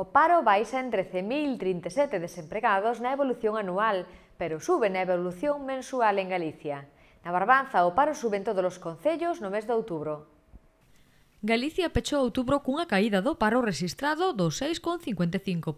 O paro baixa entre 13.037 desempregados na evolución anual, pero sube na evolución mensual en Galicia. Na Barbanza, o paro sube en todos os concellos no mes de outubro. Galicia pechou outubro cunha caída do paro registrado do 6,55%.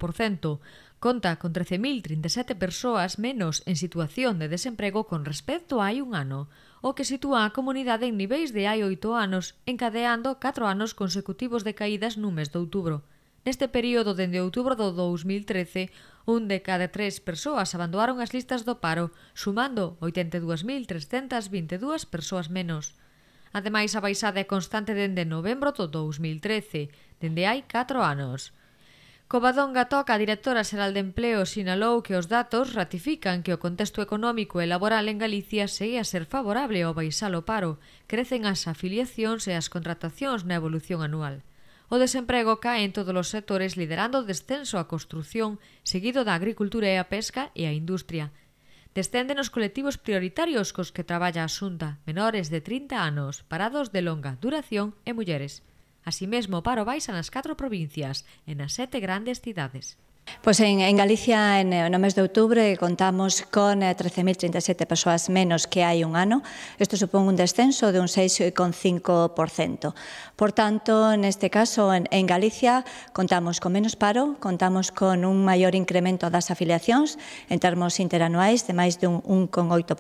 Conta con 13.037 persoas menos en situación de desemprego con respecto a hai un ano, o que sitúa a comunidade en niveis de hai oito anos, encadeando 4 anos consecutivos de caídas no mes de outubro. Neste período dende outubro do 2013, un de cada tres persoas abandonaron as listas do paro, sumando 82.322 persoas menos. Ademais, a baixada é constante dende novembro do 2013, dende hai 4 anos. Covadonga Toca, a directora xeral de empleo, sinalou que os datos ratifican que o contexto económico e laboral en Galicia segue a ser favorable ao baixalo paro, crecen as afiliacións e as contratacións na evolución anual. O desemprego cae en todos os sectores liderando o descenso a construción, seguido da agricultura e a pesca e a industria. Descenden os colectivos prioritarios cos que traballa a Xunta, menores de 30 anos, parados de longa duración e mulleres. Así mesmo, paro baixa nas catro provincias e nas sete grandes cidades. Pois en, en Galicia en, eh, no mes de outubro eh, contamos con 13.037 eh, persoas menos que hai un ano. Isto supón un descenso de un 6,5%. Por tanto, neste caso, en, en Galicia contamos con menos paro, contamos con un maior incremento das afiliacións en termos interanuais de máis de un 1,8%.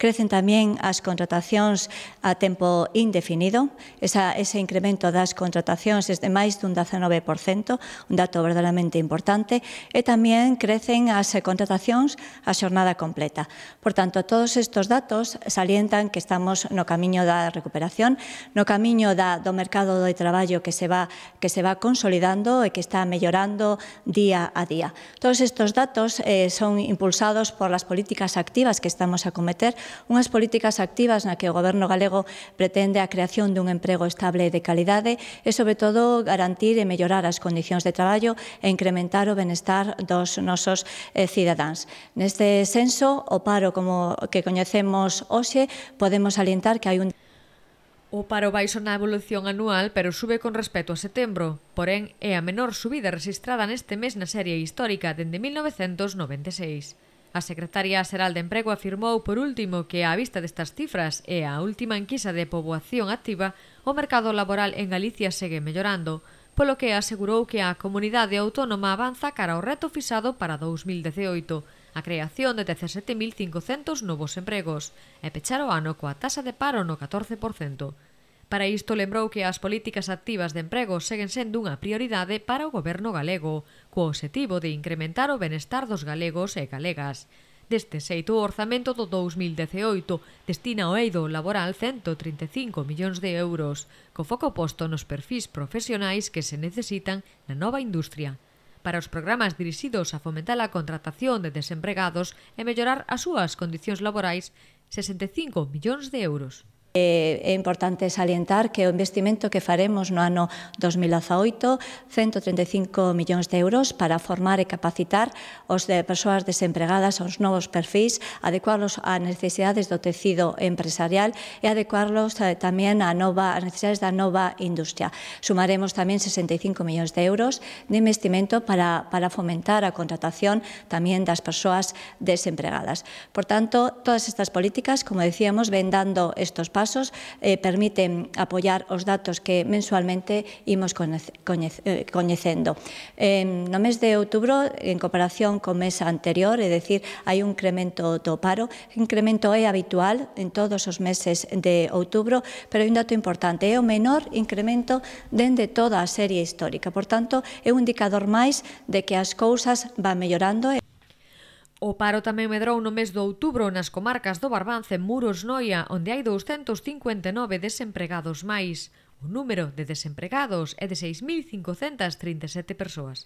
Crecen tamén as contratacións a tempo indefinido. Esa, ese incremento das contratacións é de máis dun 19%, un dato verdadeiramente importante importante, e tamén crecen as contratacións a xornada completa. Por tanto, todos estes datos salientan que estamos no camiño da recuperación, no camiño da, do mercado de traballo que se va que se va consolidando e que está mellorando día a día. Todos estes datos eh, son impulsados por as políticas activas que estamos a cometer, unhas políticas activas na que o Goberno galego pretende a creación dun emprego estable de calidade e, sobre todo, garantir e mellorar as condicións de traballo e incrementar aumentar o benestar dos nosos eh, cidadáns. Neste senso, o paro como que coñecemos hoxe, podemos alientar que hai un O paro baixo na evolución anual, pero sube con respecto a setembro. Porén, é a menor subida registrada neste mes na serie histórica dende 1996. A Secretaría Xeral de Emprego afirmou, por último, que á vista destas cifras e a última enquisa de poboación activa, o mercado laboral en Galicia segue mellorando, polo que asegurou que a comunidade autónoma avanza cara ao reto fixado para 2018, a creación de 17.500 novos empregos, e pechar o ano coa tasa de paro no 14%. Para isto lembrou que as políticas activas de emprego seguen sendo unha prioridade para o goberno galego, co obxectivo de incrementar o benestar dos galegos e galegas. Deste xeito, o orzamento do 2018 destina ao eido laboral 135 millóns de euros, co foco posto nos perfis profesionais que se necesitan na nova industria para os programas dirixidos a fomentar a contratación de desempregados e mellorar as súas condicións laborais 65 millóns de euros. Eh, é importante salientar que o investimento que faremos no ano 2018, 135 millóns de euros para formar e capacitar os de eh, persoas desempregadas aos novos perfis, adecuarlos a necesidades do tecido empresarial e adecuarlos eh, tamén a nova, a necesidades da nova industria. Sumaremos tamén 65 millóns de euros de investimento para, para fomentar a contratación tamén das persoas desempregadas. Por tanto, todas estas políticas, como decíamos, ven dando estos pasos pasos eh, permiten apoiar os datos que mensualmente imos eh, coñecendo. Eh, no mes de outubro, en comparación co mes anterior, é dicir, hai un incremento do paro, incremento é habitual en todos os meses de outubro, pero hai un dato importante, é o menor incremento dende toda a serie histórica. Por tanto, é un indicador máis de que as cousas van mellorando O paro tamén medrou no mes de outubro nas comarcas do Barbance, Muros, Noia, onde hai 259 desempregados máis. O número de desempregados é de 6.537 persoas.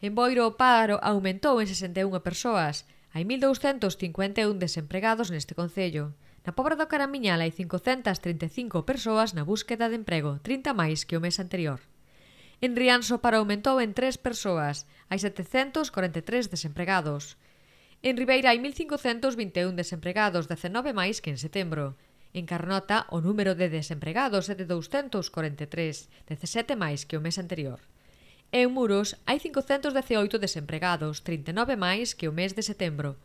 En Boiro o paro aumentou en 61 persoas. Hai 1.251 desempregados neste concello. Na Pobra do Caramiñal hai 535 persoas na búsqueda de emprego, 30 máis que o mes anterior. En Rianxo para aumentou en tres persoas, hai 743 desempregados. En Ribeira hai 1.521 desempregados, 19 máis que en setembro. En Carnota, o número de desempregados é de 243, 17 máis que o mes anterior. En Muros, hai 518 desempregados, 39 máis que o mes de setembro.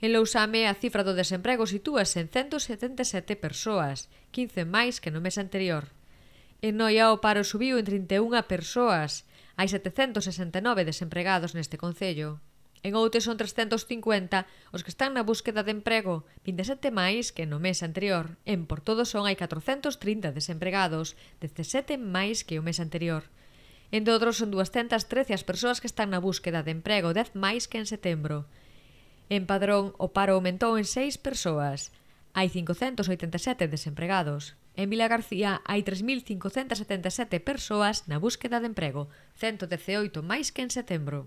En Lousame, a cifra do desemprego sitúase en 177 persoas, 15 máis que no mes anterior. En Noia o paro subiu en 31 persoas. Hai 769 desempregados neste concello. En Outes son 350 os que están na búsqueda de emprego, 27 máis que no mes anterior. En Portodo son hai 430 desempregados, 17 máis que o mes anterior. En Dodro son 213 as persoas que están na búsqueda de emprego, 10 máis que en setembro. En Padrón, o paro aumentou en 6 persoas. Hai 587 desempregados. En Vila García hai 3.577 persoas na búsqueda de emprego, 118 máis que en setembro.